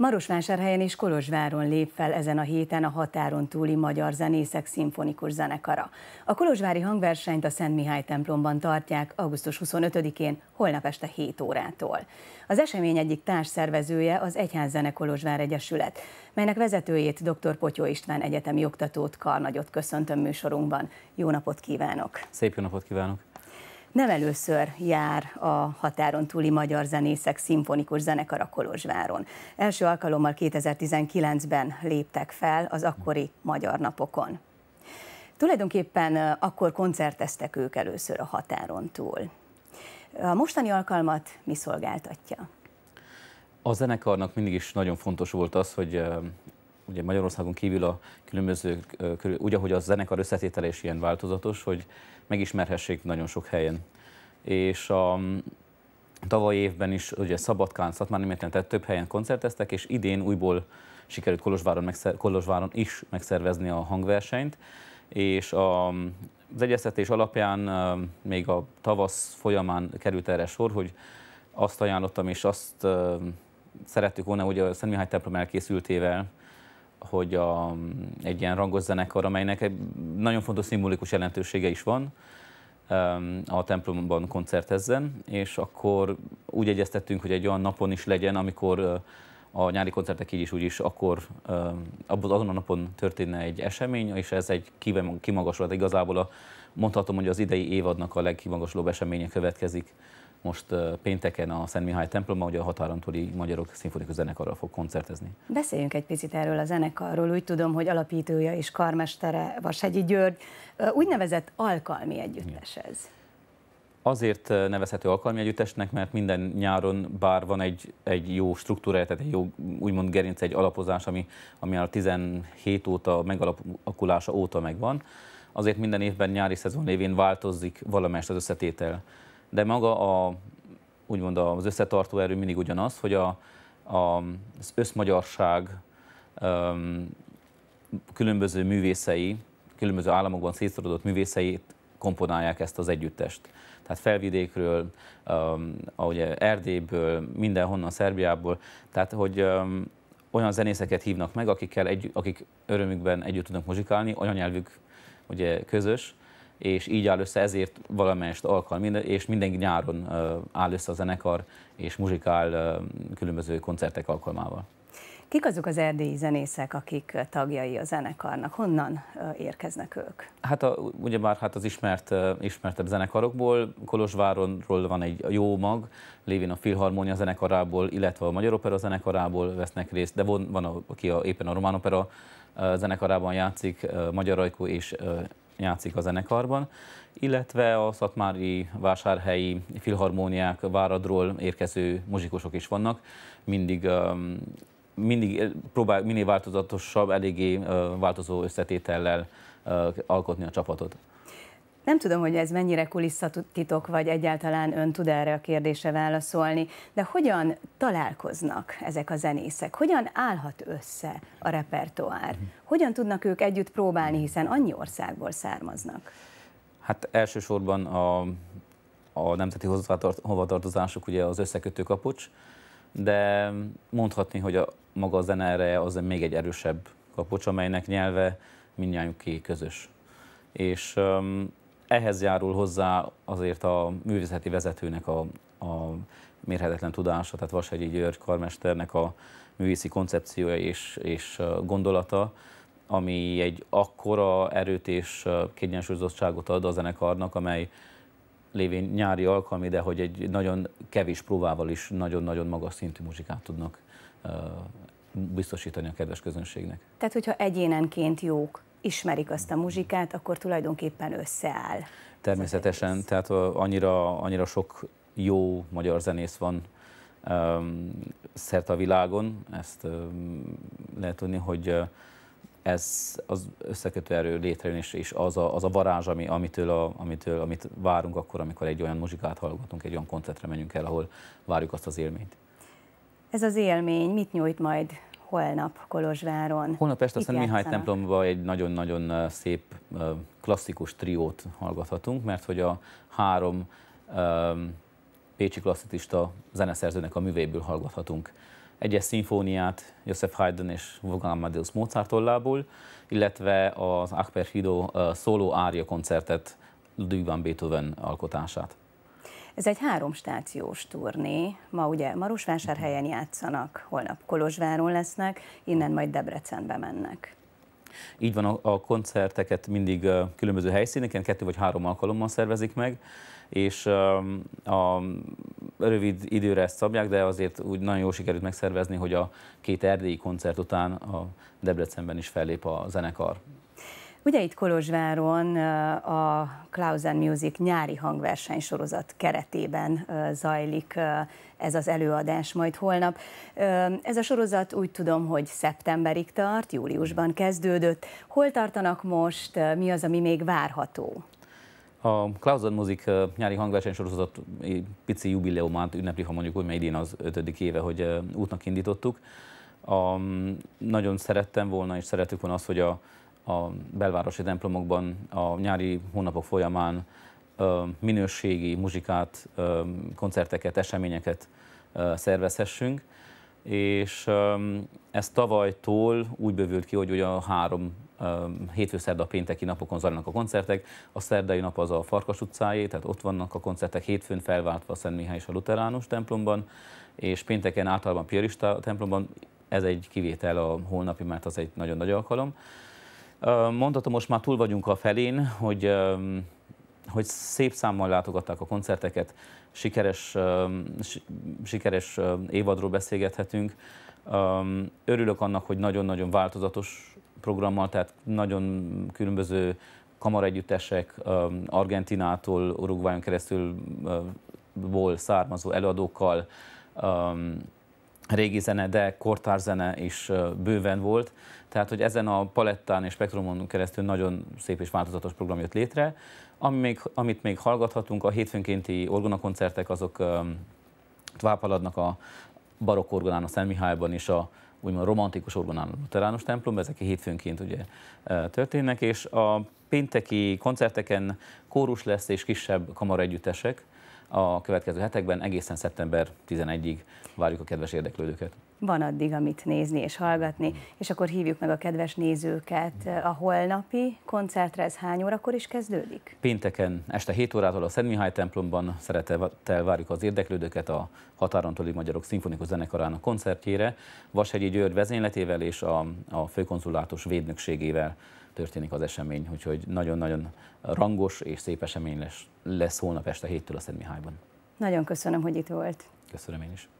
Marosvásárhelyen és Kolozsváron lép fel ezen a héten a határon túli magyar zenészek szimfonikus zenekara. A kolozsvári hangversenyt a Szent Mihály templomban tartják augusztus 25-én, holnap este 7 órától. Az esemény egyik társszervezője az Egyházzene Kolozsvár Egyesület, melynek vezetőjét dr. Potyó István egyetemi oktatót Karnagyot köszöntöm műsorunkban. Jó napot kívánok! Szép jó napot kívánok! nem először jár a határon túli magyar zenészek szimfonikus zenekara Kolozsváron. Első alkalommal 2019-ben léptek fel az akkori magyar napokon. Tulajdonképpen eh, akkor koncerteztek ők először a határon túl. A mostani alkalmat mi szolgáltatja? A zenekarnak mindig is nagyon fontos volt az, hogy eh, ugye Magyarországon kívül a különböző, úgy ahogy a zenekar összetétele is ilyen változatos, hogy megismerhessék nagyon sok helyen. És a mm, tavaly évben is ugye Szabadkán, Szatmári Mérten, tehát több helyen koncerteztek, és idén újból sikerült Kolozsváron, megszer, Kolozsváron is megszervezni a hangversenyt, és a, mm, az egyeztetés alapján még a tavasz folyamán került erre sor, hogy azt ajánlottam, és azt mm, szerettük volna, hogy a Szent Mihály templom elkészültével hogy a, egy ilyen rangos zenekar, amelynek egy nagyon fontos szimbolikus jelentősége is van, a templomban koncertezzen, és akkor úgy egyeztettünk, hogy egy olyan napon is legyen, amikor a nyári koncertek így is úgy is, akkor azon a napon történne egy esemény, és ez egy kimagasló, igazából a, mondhatom, hogy az idei évadnak a legkimagaslóbb eseménye következik most pénteken a Szent Mihály templomban, ugye a határon túli magyarok szimfonikus zenekarral fog koncertezni. Beszéljünk egy picit erről a zenekarról. Úgy tudom, hogy alapítója és karmestere Vashegyi György. Úgynevezett alkalmi együttes ez. Azért nevezhető alkalmi együttesnek, mert minden nyáron bár van egy, egy jó struktúrája, tehát egy jó úgymond gerinc, egy alapozás, ami, ami a 17 óta, megalakulása óta megvan, azért minden évben nyári szezon lévén változik valamelyest az összetétel de maga a, úgymond az összetartó erő mindig ugyanaz, hogy a, a, az összmagyarság um, különböző művészei, különböző államokban szétszorodott művészeit komponálják ezt az együttest. Tehát felvidékről, um, ahogy Erdélyből, mindenhonnan, Szerbiából, tehát hogy um, olyan zenészeket hívnak meg, akikkel egy, akik örömükben együtt tudnak muzsikálni, nyelvük ugye közös, és így áll össze, ezért valamelyest alkalm, és minden nyáron áll össze a zenekar, és muzsikál különböző koncertek alkalmával. Kik azok az erdélyi zenészek, akik tagjai a zenekarnak? Honnan érkeznek ők? Hát a, ugyebár hát az ismert, ismertebb zenekarokból, Kolozsváronról van egy jó mag, lévén a Filharmónia zenekarából, illetve a Magyar Opera zenekarából vesznek részt, de van, van a, aki a, éppen a Román Opera zenekarában játszik, Magyar Rajkó és játszik a zenekarban, illetve a szatmári vásárhelyi filharmóniák váradról érkező muzsikusok is vannak, mindig um, mindig eh, próbál minél változatosabb, eléggé eh, változó összetétellel eh, alkotni a csapatot. Nem tudom, hogy ez mennyire kulisszatitok, vagy egyáltalán ön tud erre a kérdésre válaszolni, de hogyan találkoznak ezek a zenészek? Hogyan állhat össze a repertoár? Hogyan tudnak ők együtt próbálni, hiszen annyi országból származnak? Hát elsősorban a, a nemzeti hovatartozások ugye az összekötő kapocs, de mondhatni, hogy a, maga a zene erre az még egy erősebb kapocs, amelynek nyelve mindnyájuké közös. És um, ehhez járul hozzá azért a művészeti vezetőnek a, a mérhetetlen tudása, tehát Vashegyi György karmesternek a művészi koncepciója és, és gondolata, ami egy akkora erőt és kényensúlyozottságot ad a zenekarnak, amely lévén nyári alkalmi, de hogy egy nagyon kevés próbával is nagyon-nagyon magas szintű muzsikát tudnak biztosítani a kedves közönségnek. Tehát, hogyha egyénenként jók, ismerik azt a muzsikát, akkor tulajdonképpen összeáll. Természetesen, tehát annyira, annyira sok jó magyar zenész van um, szerte a világon, ezt um, lehet tudni, hogy ez az összekötő erő létrejön, és, és az, a, az a varázs, ami, amitől, a, amitől, amit várunk akkor, amikor egy olyan muzsikát hallgatunk, egy olyan koncertre menjünk el, ahol várjuk azt az élményt. Ez az élmény mit nyújt majd holnap Kolozsváron. Holnap este a Szent Mihály templomban egy nagyon-nagyon szép klasszikus triót hallgathatunk, mert hogy a három pécsi klasszicista zeneszerzőnek a művéből hallgathatunk egyes szimfóniát Joseph Haydn és Wolfgang Amadeus Mozart tollából, illetve az Akper Hido szóló ária koncertet Ludwig van Beethoven alkotását. Ez egy három stációs turné. Ma ugye Marosvásárhelyen játszanak, holnap Kolozsváron lesznek, innen majd Debrecenbe mennek. Így van, a, koncerteket mindig különböző helyszíneken, kettő vagy három alkalommal szervezik meg, és a rövid időre ezt szabják, de azért úgy nagyon jól sikerült megszervezni, hogy a két erdélyi koncert után a Debrecenben is fellép a zenekar. Ugye itt Kolozsváron a Klausen Music nyári hangverseny sorozat keretében zajlik ez az előadás majd holnap. Ez a sorozat úgy tudom, hogy szeptemberig tart, júliusban kezdődött. Hol tartanak most, mi az, ami még várható? A Klausen Music nyári hangversenysorozat pici jubileumát ünnepli, ha mondjuk úgy, mert idén az ötödik éve, hogy útnak indítottuk. A, nagyon szerettem volna, és szeretük volna azt, hogy a a belvárosi templomokban a nyári hónapok folyamán minőségi muzsikát, koncerteket, eseményeket szervezhessünk. És ez tavalytól úgy bővült ki, hogy ugye a három hétfő, pénteki napokon zajlanak a koncertek. A szerdai nap az a Farkas utcájé, tehát ott vannak a koncertek hétfőn felváltva a Szent Mihály és a Luteránus templomban, és pénteken általában Piarista templomban, ez egy kivétel a holnapi, mert az egy nagyon nagy alkalom. Mondhatom, most már túl vagyunk a felén, hogy, hogy szép számmal látogatták a koncerteket, sikeres, sikeres évadról beszélgethetünk. Örülök annak, hogy nagyon-nagyon változatos programmal, tehát nagyon különböző kamaregyüttesek Argentinától, Uruguayon keresztül ból származó előadókkal, régi zene, de kortár zene is bőven volt. Tehát, hogy ezen a palettán és spektrumon keresztül nagyon szép és változatos program jött létre. Ami még, amit még hallgathatunk, a hétfőnkénti orgonakoncertek, azok um, tovább haladnak a barokk orgonán, a Szent Mihályban és a úgymond romantikus orgonán a luteránus templomban, ezek hétfőnként ugye történnek, és a pénteki koncerteken kórus lesz és kisebb kamaraegyüttesek, együttesek, a következő hetekben, egészen szeptember 11-ig várjuk a kedves érdeklődőket. Van addig, amit nézni és hallgatni, és akkor hívjuk meg a kedves nézőket. A holnapi koncertre ez hány órakor is kezdődik? Pénteken este 7 órától a Szent Mihály templomban szeretettel várjuk az érdeklődőket a Határon túli Magyarok Szimfonikus Zenekarának koncertjére, Vashegyi György vezényletével és a, a főkonzulátus védnökségével történik az esemény, úgyhogy nagyon-nagyon rangos és szép esemény lesz, lesz holnap este héttől a Szent Mihályban. Nagyon köszönöm, hogy itt volt. Köszönöm én is.